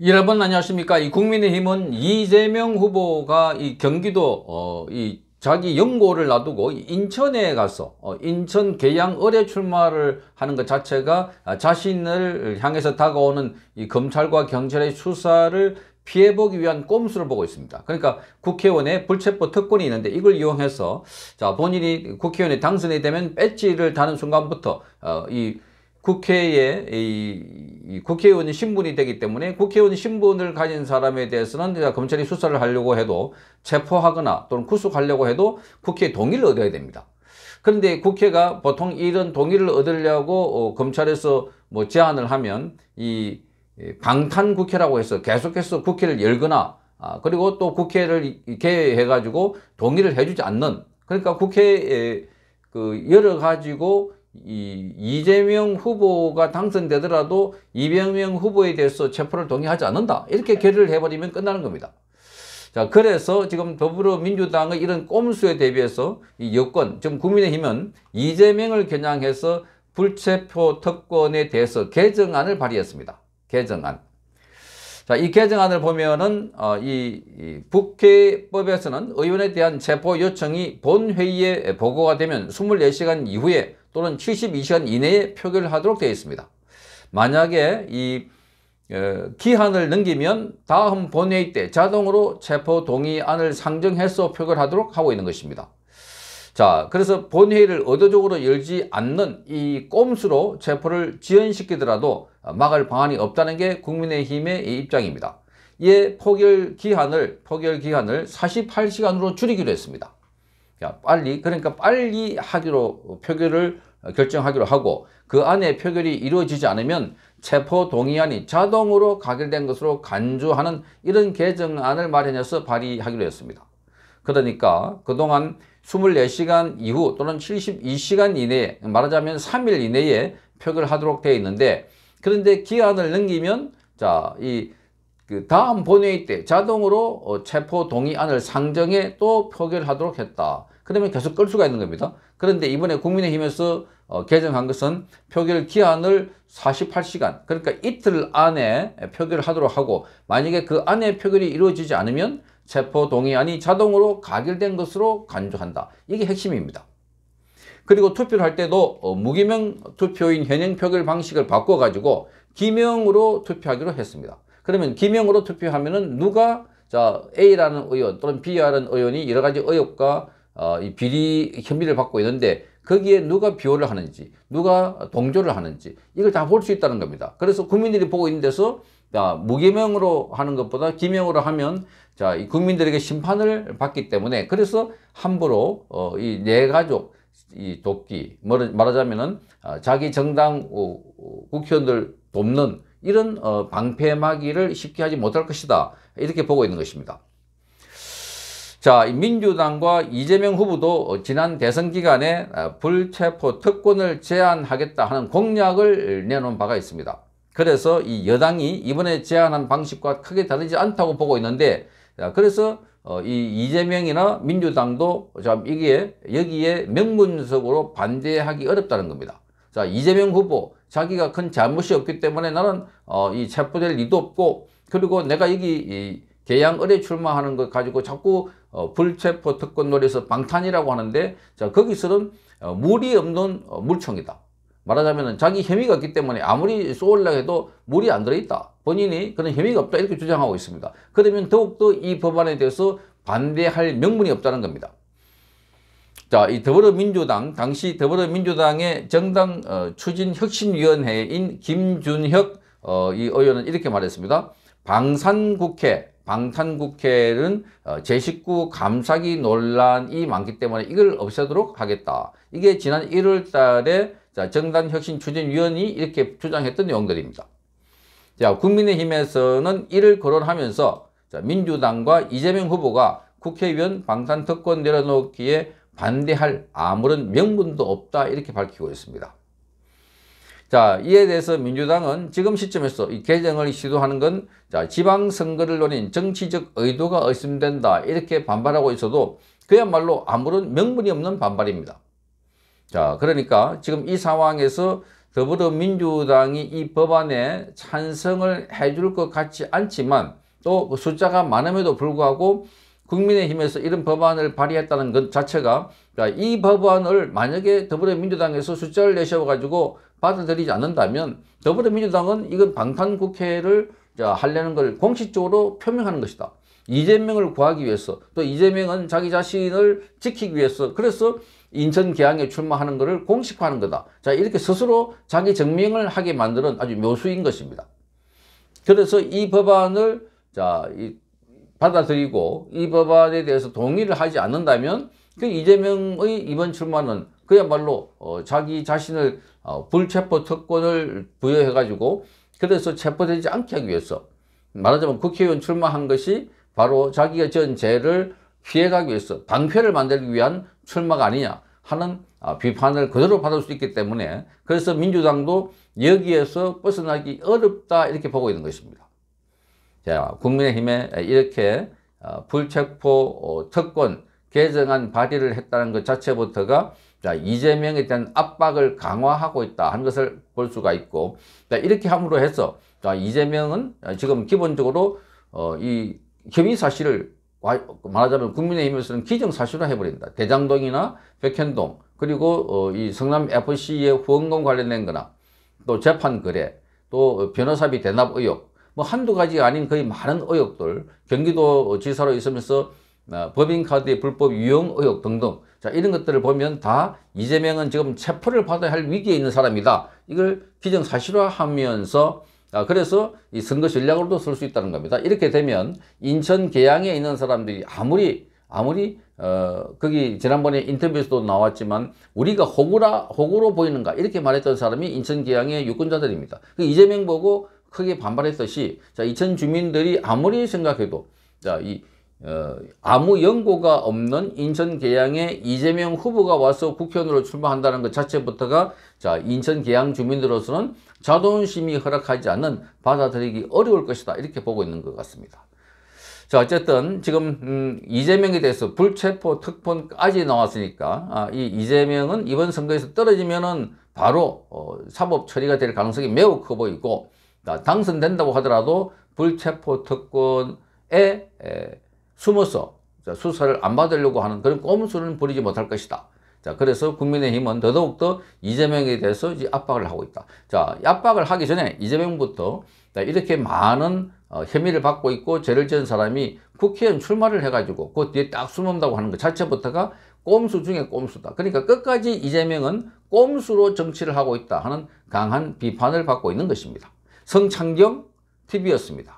여러분 안녕하십니까 이 국민의힘은 이재명 후보가 이 경기도 어, 이 자기 연고를 놔두고 인천에 가서 어, 인천 계양 의뢰 출마를 하는 것 자체가 자신을 향해서 다가오는 이 검찰과 경찰의 수사를 피해보기 위한 꼼수를 보고 있습니다. 그러니까 국회의원의 불체포 특권이 있는데 이걸 이용해서 자 본인이 국회의원에 당선이 되면 배지를 다는 순간부터 어, 이 국회의 이, 이 국회의원 신분이 되기 때문에 국회의원 신분을 가진 사람에 대해서는 검찰이 수사를 하려고 해도 체포하거나 또는 구속하려고 해도 국회 동의를 얻어야 됩니다. 그런데 국회가 보통 이런 동의를 얻으려고 어, 검찰에서 뭐 제안을 하면 이 방탄 국회라고 해서 계속해서 국회를 열거나 아, 그리고 또 국회를 개회해 가지고 동의를 해주지 않는 그러니까 국회에 그 열어 가지고 이 이재명 후보가 당선되더라도 이재명 후보에 대해서 체포를 동의하지 않는다. 이렇게 결의를 해버리면 끝나는 겁니다. 자, 그래서 지금 더불어민주당의 이런 꼼수에 대비해서 이 여권, 지금 국민의힘은 이재명을 겨냥해서 불체포 특권에 대해서 개정안을 발의했습니다. 개정안. 자, 이 개정안을 보면은, 어, 이, 이 국회법에서는 의원에 대한 체포 요청이 본회의에 보고가 되면 24시간 이후에 또는 72시간 이내에 표결을 하도록 되어 있습니다. 만약에 이 기한을 넘기면 다음 본회의 때 자동으로 체포 동의안을 상정해서 표결하도록 하고 있는 것입니다. 자, 그래서 본회의를 의도적으로 열지 않는 이 꼼수로 체포를 지연시키더라도 막을 방안이 없다는 게 국민의힘의 입장입니다. 이에 포결 기한을 포결 기한을 48시간으로 줄이기로 했습니다. 빨리 그러니까 빨리 하기로 표결을 어, 결정하기로 하고 그 안에 표결이 이루어지지 않으면 체포 동의안이 자동으로 가결된 것으로 간주하는 이런 개정안을 마련해서 발의하기로 했습니다. 그러니까 그동안 24시간 이후 또는 72시간 이내에 말하자면 3일 이내에 표결하도록 되어 있는데 그런데 기한을 넘기면 자이 그 다음 본회의 때 자동으로 어, 체포 동의안을 상정해 또 표결하도록 했다. 그러면 계속 끌 수가 있는 겁니다. 그런데 이번에 국민의힘에서 어, 개정한 것은 표결 기한을 48시간 그러니까 이틀 안에 표결을 하도록 하고 만약에 그 안에 표결이 이루어지지 않으면 체포동의안이 자동으로 가결된 것으로 간주한다. 이게 핵심입니다. 그리고 투표를 할 때도 어, 무기명 투표인 현행 표결 방식을 바꿔가지고 기명으로 투표하기로 했습니다. 그러면 기명으로 투표하면은 누가 자 A라는 의원 또는 B라는 의원이 여러 가지 의혹과 어, 이 비리 혐의를 받고 있는데 거기에 누가 비호를 하는지 누가 동조를 하는지 이걸 다 볼 수 있다는 겁니다. 그래서 국민들이 보고 있는 데서 자, 아, 무기명으로 하는 것보다 기명으로 하면 자, 이 국민들에게 심판을 받기 때문에 그래서 함부로 어, 이내 네 가족 이 돕기 말하자면은 어, 자기 정당 어, 국회의원들 돕는 이런 어, 방패막이를 쉽게 하지 못할 것이다 이렇게 보고 있는 것입니다. 자, 민주당과 이재명 후보도 지난 대선 기간에 아, 불체포 특권을 제한하겠다 하는 공약을 내놓은 바가 있습니다. 그래서 이 여당이 이번에 제안한 방식과 크게 다르지 않다고 보고 있는데 그래서 어, 이 이재명이나 민주당도 참 이게 여기에 명분적으로 반대하기 어렵다는 겁니다. 자, 이재명 후보 자기가 큰 잘못이 없기 때문에 나는 어, 이 체포될 리도 없고 그리고 내가 여기 개양을에 출마하는 것 가지고 자꾸 어, 불체포 특권 논리에서 방탄이라고 하는데 자 거기서는 어, 물이 없는 어, 물총이다. 말하자면 자기 혐의가 없기 때문에 아무리 쏘으려 해도 물이 안 들어있다. 본인이 그런 혐의가 없다 이렇게 주장하고 있습니다. 그러면 더욱더 이 법안에 대해서 반대할 명분이 없다는 겁니다. 자, 이 더불어민주당, 당시 더불어민주당의 정당 어, 추진 혁신위원회인 김준혁 어, 이 의원은 이렇게 말했습니다. 방산국회, 방탄국회는 어, 제19 감사기 논란이 많기 때문에 이걸 없애도록 하겠다. 이게 지난 1월 달에 정당혁신추진위원이 이렇게 주장했던 내용들입니다. 자, 국민의힘에서는 이를 거론하면서 민주당과 이재명 후보가 국회의원 방탄특권 내려놓기에 반대할 아무런 명분도 없다 이렇게 밝히고 있습니다. 자, 이에 대해서 민주당은 지금 시점에서 이 개정을 시도하는 건 자, 지방선거를 노린 정치적 의도가 의심된다. 이렇게 반발하고 있어도 그야말로 아무런 명분이 없는 반발입니다. 자, 그러니까 지금 이 상황에서 더불어민주당이 이 법안에 찬성을 해줄 것 같지 않지만 또 그 숫자가 많음에도 불구하고 국민의힘에서 이런 법안을 발의했다는 것 자체가 그러니까 이 법안을 만약에 더불어민주당에서 숫자를 내셔가지고 받아들이지 않는다면 더불어민주당은 이건 방탄국회를 하려는 걸 공식적으로 표명하는 것이다. 이재명을 구하기 위해서 또 이재명은 자기 자신을 지키기 위해서 그래서 인천 개항에 출마하는 것을 공식화하는 거다. 자 이렇게 스스로 자기 증명을 하게 만드는 아주 묘수인 것입니다. 그래서 이 법안을 자이 받아들이고 이 법안에 대해서 동의를 하지 않는다면 그 이재명의 이번 출마는 그야말로 어, 자기 자신을 어, 불체포 특권을 부여해 가지고 그래서 체포되지 않게 하기 위해서 말하자면 국회의원 출마한 것이 바로 자기가 전 죄를 피해가기 위해서 방패를 만들기 위한 출마가 아니냐 하는 아, 비판을 그대로 받을 수 있기 때문에 그래서 민주당도 여기에서 벗어나기 어렵다 이렇게 보고 있는 것입니다. 자, 국민의힘에 이렇게 어, 불체포 어, 특권 개정안 발의를 했다는 것 자체부터가 자, 이재명에 대한 압박을 강화하고 있다 한 것을 볼 수가 있고 자, 이렇게 함으로 해서 자, 이재명은 지금 기본적으로 어, 이 혐의 사실을 말하자면 국민의힘에서는 기정사실화 해버린다. 대장동이나 백현동 그리고 어, 이 성남 FC의 후원금 관련된 거나 또 재판 거래 또 변호사비 대납 의혹 뭐 한두 가지 아닌 거의 많은 의혹들 경기도 지사로 있으면서 어, 법인카드의 불법 유용 의혹 등등 자 이런 것들을 보면 다 이재명은 지금 체포를 받아야 할 위기에 있는 사람이다 이걸 기정사실화하면서 아, 그래서 이 선거 전략으로도 쓸 수 있다는 겁니다. 이렇게 되면 인천 계양에 있는 사람들이 아무리 아무리 어 거기 지난번에 인터뷰에서도 나왔지만 우리가 호구라 호구로 보이는가 이렇게 말했던 사람이 인천 계양의 유권자들입니다. 그 이재명 보고 크게 반발했듯이 자, 이천 주민들이 아무리 생각해도 자, 이 어, 아무 연고가 없는 인천 계양에 이재명 후보가 와서 국회의원으로 출마한다는 것 자체부터가 자 인천 계양 주민들로서는 자존심이 허락하지 않는 받아들이기 어려울 것이다 이렇게 보고 있는 것 같습니다. 자 어쨌든 지금 음, 이재명에 대해서 불체포 특권까지 나왔으니까 아, 이 이재명은 이번 선거에서 떨어지면은 바로 어, 사법 처리가 될 가능성이 매우 커 보이고 당선된다고 하더라도 불체포 특권에 숨어서 수사를 안 받으려고 하는 그런 꼼수는 부리지 못할 것이다. 자, 그래서 국민의힘은 더더욱더 이재명에 대해서 이제 압박을 하고 있다. 자, 압박을 하기 전에 이재명부터 이렇게 많은 어, 혐의를 받고 있고 죄를 지은 사람이 국회의원 출마를 해가지고 그 뒤에 딱 숨는다고 하는 것 자체부터가 꼼수 중에 꼼수다. 그러니까 끝까지 이재명은 꼼수로 정치를 하고 있다 하는 강한 비판을 받고 있는 것입니다. 성창경 TV였습니다.